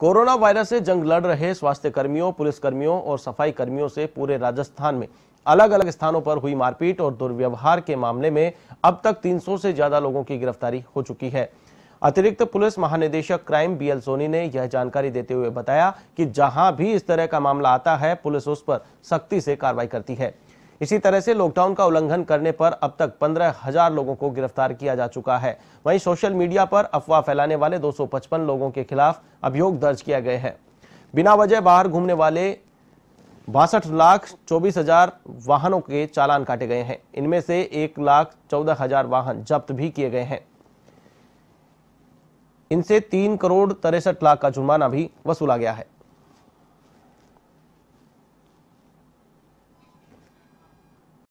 corona virus से जंग लड़ रहे स्वास्थ्य कर्मियों पुलिस कर्मियों और सफाई कर्मियों से पूरे राजस्थान में अलग अलग स्थानों पर हुई मारपीट और दुर्व्यवहार के मामले में अब तक 300 से ज्यादा लोगों की गिरफ्तारी हो चुकी है अतिरिक्त पुलिस महानिदेशक क्राइम बीएल सोनी ने यह जानकारी देते हुए बताया कि जहां भी इस तरह का मामला आता है पुलिस उस पर सख्ती से कार्रवाई करती है इसी तरह से लॉकडाउन का उल्लंघन करने पर अब तक पंद्रह हजार लोगों को गिरफ्तार किया जा चुका है वहीं सोशल मीडिया पर अफवाह फैलाने वाले 255 लोगों के खिलाफ अभियोग दर्ज किया गया है बिना वजह बाहर घूमने वाले बासठ लाख चौबीस हजार वाहनों के चालान काटे गए हैं इनमें से एक लाख चौदह हजार वाहन जब्त भी किए गए हैं इनसे तीन करोड़ तिरसठ लाख का जुर्माना भी वसूला गया है